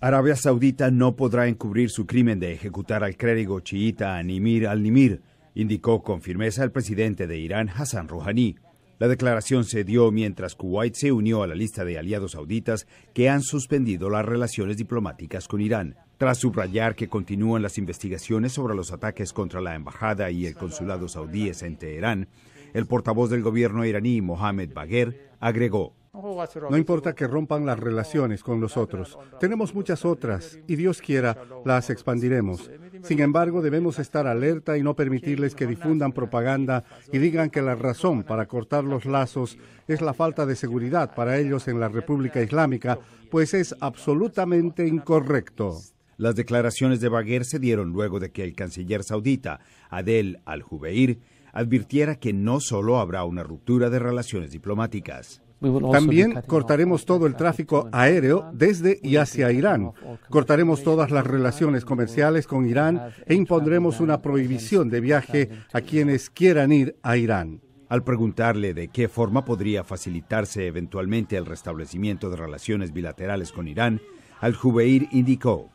Arabia Saudita no podrá encubrir su crimen de ejecutar al clérigo chiita Nimir al-Nimir, indicó con firmeza el presidente de Irán, Hassan Rouhani. La declaración se dio mientras Kuwait se unió a la lista de aliados sauditas que han suspendido las relaciones diplomáticas con Irán, tras subrayar que continúan las investigaciones sobre los ataques contra la embajada y el consulado saudíes en Teherán, el portavoz del gobierno iraní, Mohamed Bagher, agregó. No importa que rompan las relaciones con los otros, tenemos muchas otras y Dios quiera, las expandiremos. Sin embargo, debemos estar alerta y no permitirles que difundan propaganda y digan que la razón para cortar los lazos es la falta de seguridad para ellos en la República Islámica, pues es absolutamente incorrecto. Las declaraciones de Bagher se dieron luego de que el canciller saudita Adel al-Jubeir advirtiera que no solo habrá una ruptura de relaciones diplomáticas. También cortaremos todo el tráfico aéreo desde y hacia Irán. Cortaremos todas las relaciones comerciales con Irán e impondremos una prohibición de viaje a quienes quieran ir a Irán. Al preguntarle de qué forma podría facilitarse eventualmente el restablecimiento de relaciones bilaterales con Irán, al-Jubeir indicó.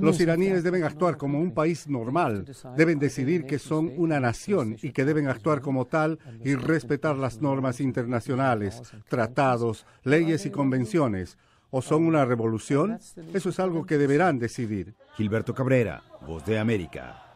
Los iraníes deben actuar como un país normal, deben decidir que son una nación y que deben actuar como tal y respetar las normas internacionales, tratados, leyes y convenciones. ¿O son una revolución? Eso es algo que deberán decidir. Gilberto Cabrera, Voz de América.